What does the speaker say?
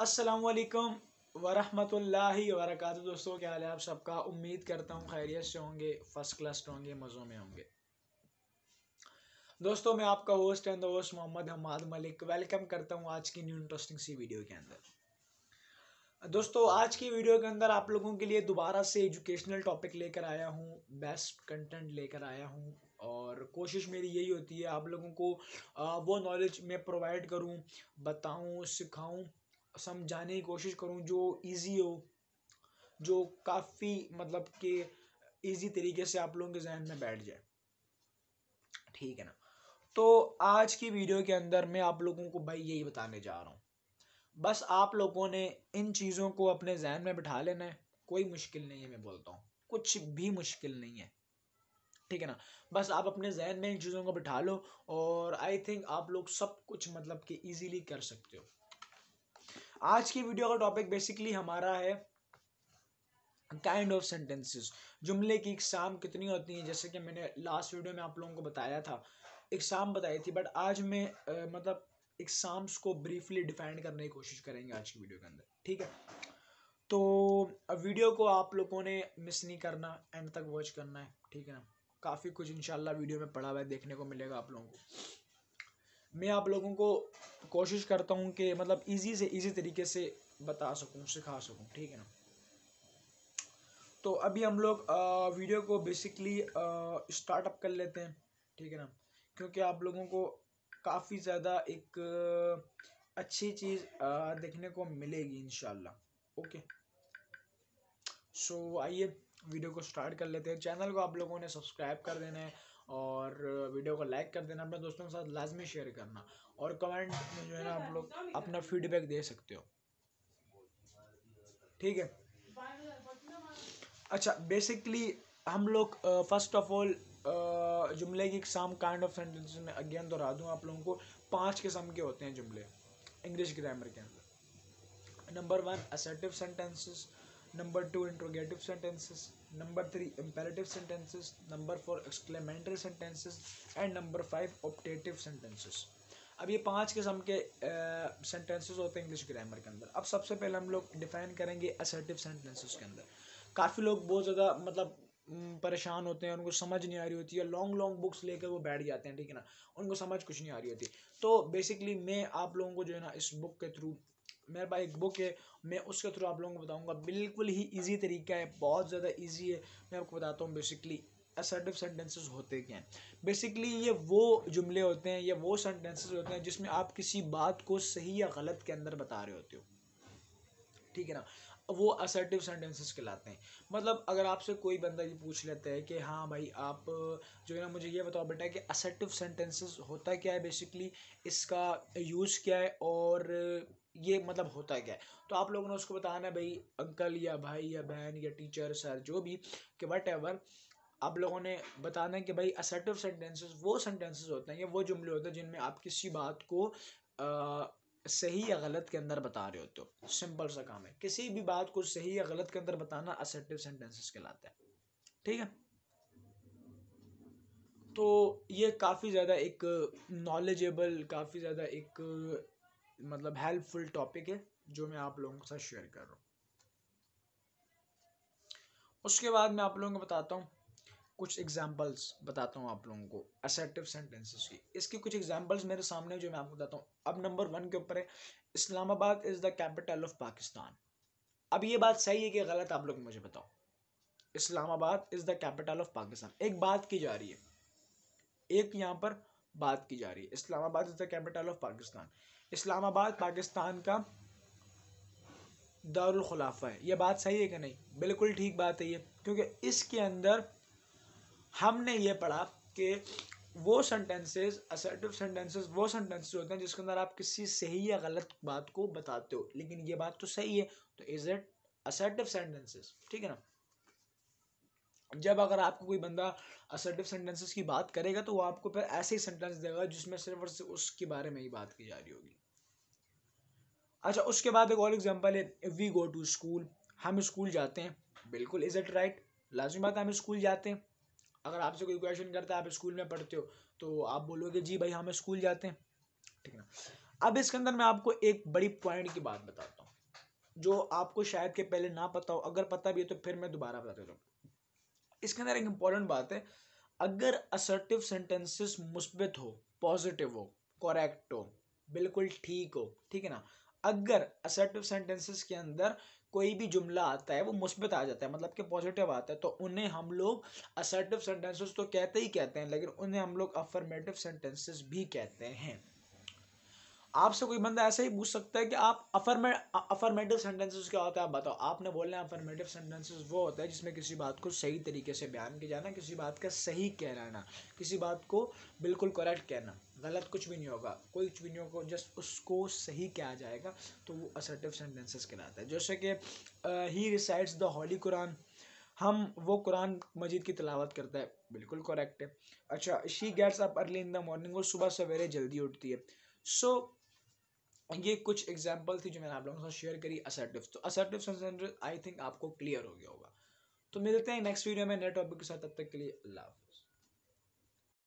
असलकम वरहि वरक दोस्तों क्या हाल है आप सबका उम्मीद करता हूँ खैरियत से होंगे फर्स्ट क्लास होंगे मज़ों में होंगे दोस्तों मैं आपका host and host Mohammad Hammad Malik welcome करता हूँ आज की न्यू इंटरेस्टिंग सी वीडियो के अंदर दोस्तों आज की वीडियो के अंदर आप लोगों के लिए दोबारा से एजुकेशनल टॉपिक लेकर आया हूँ बेस्ट कंटेंट लेकर आया हूँ और कोशिश मेरी यही होती है आप लोगों को वो नॉलेज मैं प्रोवाइड करूँ बताऊँ सिखाऊँ समझाने की कोशिश करूँ जो ईज़ी हो जो काफ़ी मतलब कि ईज़ी तरीके से आप लोगों के जहन में बैठ जाए ठीक है ना तो आज की वीडियो के अंदर मैं आप लोगों को भाई यही बताने जा रहा हूँ बस आप लोगों ने इन चीज़ों को अपने जहन में बिठा लेना है कोई मुश्किल नहीं है मैं बोलता हूँ कुछ भी मुश्किल नहीं है ठीक है ना बस आप अपने जहन में इन चीज़ों को बिठा लो और आई थिंक आप लोग सब कुछ मतलब कि ईजीली कर सकते हो आज की वीडियो का टॉपिक बेसिकली हमारा है काइंड ऑफ सेंटेंसेस जुमले की एग्जाम कितनी होती है जैसे कि मैंने लास्ट वीडियो में आप लोगों को बताया था एग्जाम बताई थी बट आज मैं आ, मतलब एग्जाम्स को ब्रीफली डिफाइन करने की कोशिश करेंगे आज की वीडियो के अंदर ठीक है तो वीडियो को आप लोगों ने मिस नहीं करना एंड तक वॉच करना है ठीक है ना काफ़ी कुछ इंशाल्लाह वीडियो में पड़ा हुआ है देखने को मिलेगा आप लोगों को मैं आप लोगों को कोशिश करता हूँ कि मतलब इजी से इजी तरीके से बता सकूँ सिखा सकूँ ठीक है ना तो अभी हम लोग वीडियो को बेसिकली स्टार्टअप कर लेते हैं ठीक है ना क्योंकि आप लोगों को काफ़ी ज़्यादा एक अच्छी चीज़ देखने को मिलेगी इन ओके सो आइए वीडियो को स्टार्ट कर लेते हैं चैनल को आप लोगों ने सब्सक्राइब कर देना है और वीडियो को लाइक कर देना अपने दोस्तों के साथ लाजमी शेयर करना और कमेंट में जो है ना आप लोग अपना फीडबैक दे सकते हो ठीक है अच्छा बेसिकली हम लोग फर्स्ट ऑफ ऑल जुमले की एग्जाम काइंड ऑफ सेंटेंस में अगेन दोहरा दूँ आप लोगों को पांच किस्म के होते हैं जुमले इंग्लिश ग्रामर के अंदर number one assertive sentences number two interrogative sentences number three imperative sentences number four exclamatory sentences and number five optative sentences अब ये पांच किस्म के सेंटेंसेस होते हैं इंग्लिश ग्रामर के अंदर अब सबसे पहले हम लोग डिफाइन करेंगे असर्टिव सेंटेंसेस के अंदर काफ़ी लोग बहुत ज़्यादा मतलब परेशान होते हैं उनको समझ नहीं आ रही होती है लॉन्ग लॉन्ग बुक्स लेकर वो बैठ जाते हैं ठीक है ना उनको समझ कुछ नहीं आ रही होती तो बेसिकली मैं आप लोगों को जो है ना इस बुक के थ्रू मेरे पास एक बुक है मैं उसके थ्रू आप लोगों को बताऊंगा बिल्कुल ही इजी तरीका है बहुत ज़्यादा इजी है मैं आपको बताता हूँ बेसिकली असर्टिव सेंटेंसेस होते क्या हैं बेसिकली ये वो जुमले होते हैं या वो सेंटेंसेस होते हैं जिसमें आप किसी बात को सही या गलत के अंदर बता रहे होते हो ठीक है ना वो असर्टिव सेंटेंसेस कहलाते हैं मतलब अगर आपसे कोई बंदा ये पूछ लेता है कि हाँ भाई आप जो है ना मुझे ये बताओ बेटा कि असर्टिव सेंटेंसेस होता क्या है बेसिकली इसका यूज़ क्या है और ये मतलब होता है क्या है तो आप लोगों ने उसको बताना है भाई अंकल या भाई या बहन या टीचर सर जो भी कि वट एवर आप लोगों ने बताना है कि भाई असर्टिव सेंटेंसेस वो सेंटेंसेस होते हैं या वो जुमले होते हैं जिनमें आप किसी बात को आ, सही या गलत के अंदर बता रहे होते हो सिंपल सा काम है किसी भी बात को सही या गलत के अंदर बताना असर्टिव सेंटेंसेस कहलाता है ठीक है तो ये काफ़ी ज़्यादा एक नॉलेजेबल काफ़ी ज़्यादा एक मतलब हेल्पफुल टॉपिक है जो मैं आप लोगों के साथ शेयर कर रहा हूँ उसके बाद मैं आप लोगों को बताता हूँ कुछ एग्जांपल्स बताता हूँ आप लोगों को असर्टिव सेंटेंसेस की इसकी कुछ एग्जांपल्स मेरे सामने जो मैं आपको बताता हूँ अब नंबर वन के ऊपर है Islamabad is the capital of Pakistan अब ये बात सही है कि गलत आप लोग मुझे बताओ Islamabad is the capital of Pakistan एक बात की जा रही है एक यहाँ पर बात की जा रही है Islamabad is the capital of Pakistan Islamabad Pakistan का दारुलखलाफा है ये बात सही है कि नहीं बिल्कुल ठीक बात है ये क्योंकि इसके अंदर हमने ये पढ़ा कि वो सेंटेंसेस असर्टिव सेंटेंसेस वो सेंटेंसेस होते हैं जिसके अंदर आप किसी सही या गलत बात को बताते हो लेकिन ये बात तो सही है तो इज इट असर्टिव सेंटेंसेस ठीक है ना जब अगर आपको कोई बंदा असर्टिव सेंटेंसेस की बात करेगा तो वो आपको फिर ऐसे ही सेंटेंस देगा जिसमें सिर्फ और सिर्फ उसके बारे में ही बात की जा रही होगी अच्छा उसके बाद एक और एग्जाम्पल है वी गो टू स्कूल हम स्कूल जाते हैं बिल्कुल इज़ इट राइट लाजमी बात है हम स्कूल जाते हैं अगर आपसे कोई क्वेश्चन करता है आप स्कूल में पढ़ते हो तो आप बोलोगे जी भाई हम स्कूल जाते हैं ठीक है ना अब इसके अंदर मैं आपको एक बड़ी पॉइंट की बात बताता हूँ जो आपको शायद के पहले ना पता हो अगर पता भी है तो फिर मैं दोबारा बता देता हूँ इसके अंदर एक इम्पॉर्टेंट बात है अगर असर्टिव सेंटेंसेस मुस्बित हो पॉजिटिव हो करेक्ट हो बिल्कुल ठीक हो ठीक है ना अगर असर्टिव सेंटेंसेस के अंदर कोई भी जुमला आता है वो मुस्बित आ जाता है मतलब कि पॉजिटिव आता है तो उन्हें हम लोग असर्टिव सेंटेंसेस तो कहते ही कहते हैं लेकिन उन्हें हम लोग अफर्मेटिव सेंटेंसेस भी कहते हैं आपसे कोई बंदा ऐसा ही पूछ सकता है कि आप अफर्मे अफर्मेटिव सेंटेंसेस क्या होता है आप बताओ आपने बोलना है अफर्मेटिव सेंटेंसेस वो होता है जिसमें किसी बात को सही तरीके से बयान किया जाना किसी बात का सही कहना किसी बात को बिल्कुल करेक्ट कहना गलत कुछ भी नहीं होगा कोई कुछ भी नहीं होगा जस्ट उसको सही किया जाएगा तो वो असर्टिव सेंटेंसेस कहलाता है जैसे कि he resides the holy Quran हम वो कुरान मजीद की तलावत करता है बिल्कुल करेक्ट है अच्छा she gets up early in the morning और सुबह सवेरे जल्दी उठती है सो so, ये कुछ एग्जाम्पल थी जो मैंने आप लोगों के साथ शेयर करी असर्टिव तो असर्टिव सेंटेंसेस आई थिंक आपको क्लियर हो गया होगा तो मिलते हैं नेक्स्ट वीडियो में नए टॉपिक के साथ तब तक के लिए अल्लाह